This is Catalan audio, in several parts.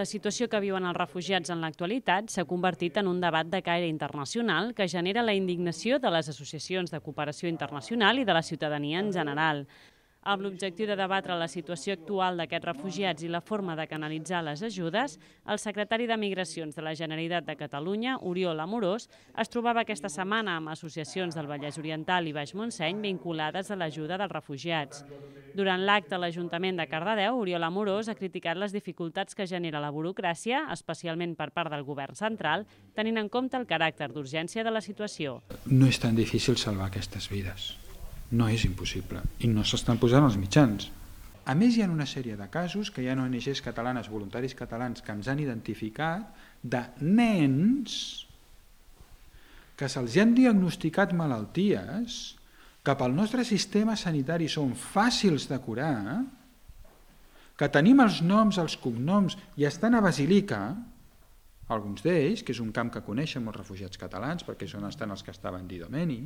La situació que viuen els refugiats en l'actualitat s'ha convertit en un debat de caire internacional que genera la indignació de les associacions de cooperació internacional i de la ciutadania en general. Amb l'objectiu de debatre la situació actual d'aquests refugiats i la forma de canalitzar les ajudes, el secretari de Migracions de la Generalitat de Catalunya, Oriol Amorós, es trobava aquesta setmana amb associacions del Vallès Oriental i Baix Montseny vinculades a l'ajuda dels refugiats. Durant l'acte a l'Ajuntament de Cardedeu, Oriol Amorós ha criticat les dificultats que genera la burocràcia, especialment per part del govern central, tenint en compte el caràcter d'urgència de la situació. No és tan difícil salvar aquestes vides no és impossible i no s'estan posant els mitjans. A més, hi ha una sèrie de casos que hi ha ONGs catalanes, voluntaris catalans, que ens han identificat de nens que se'ls han diagnosticat malalties que pel nostre sistema sanitari són fàcils de curar, que tenim els noms, els cognoms, i estan a Basilica, alguns d'ells, que és un camp que coneixen molts refugiats catalans, perquè són estan els que estaven Didomeni,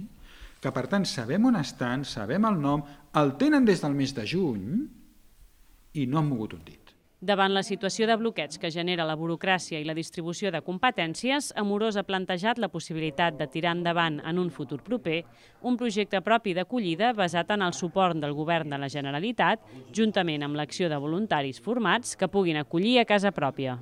que per tant sabem on estan, sabem el nom, el tenen des del mes de juny i no han mogut un dit. Davant la situació de bloqueig que genera la burocràcia i la distribució de competències, Amorós ha plantejat la possibilitat de tirar endavant en un futur proper un projecte propi d'acollida basat en el suport del govern de la Generalitat, juntament amb l'acció de voluntaris formats que puguin acollir a casa pròpia.